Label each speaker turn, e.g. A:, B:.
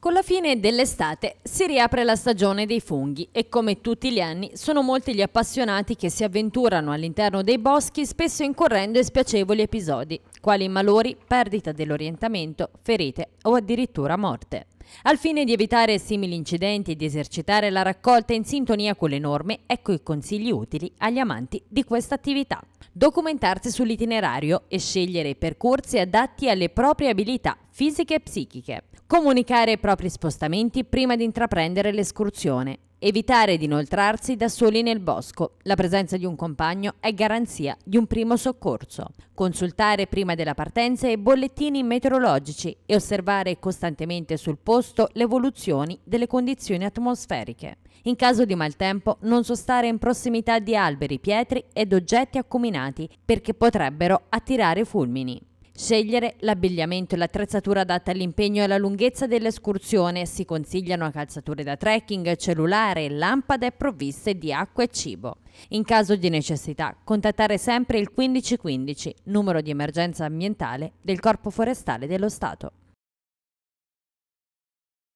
A: Con la fine dell'estate si riapre la stagione dei funghi e come tutti gli anni sono molti gli appassionati che si avventurano all'interno dei boschi spesso incorrendo in spiacevoli episodi quali malori, perdita dell'orientamento, ferite o addirittura morte. Al fine di evitare simili incidenti e di esercitare la raccolta in sintonia con le norme, ecco i consigli utili agli amanti di questa attività. Documentarsi sull'itinerario e scegliere i percorsi adatti alle proprie abilità fisiche e psichiche. Comunicare i propri spostamenti prima di intraprendere l'escursione Evitare di inoltrarsi da soli nel bosco. La presenza di un compagno è garanzia di un primo soccorso. Consultare prima della partenza i bollettini meteorologici e osservare costantemente sul posto le evoluzioni delle condizioni atmosferiche. In caso di maltempo non sostare in prossimità di alberi, pietri ed oggetti accuminati perché potrebbero attirare fulmini. Scegliere l'abbigliamento e l'attrezzatura adatta all'impegno e alla lunghezza dell'escursione. Si consigliano calzature da trekking, cellulare, lampade provviste di acqua e cibo. In caso di necessità, contattare sempre il 1515, numero di emergenza ambientale del Corpo Forestale dello Stato.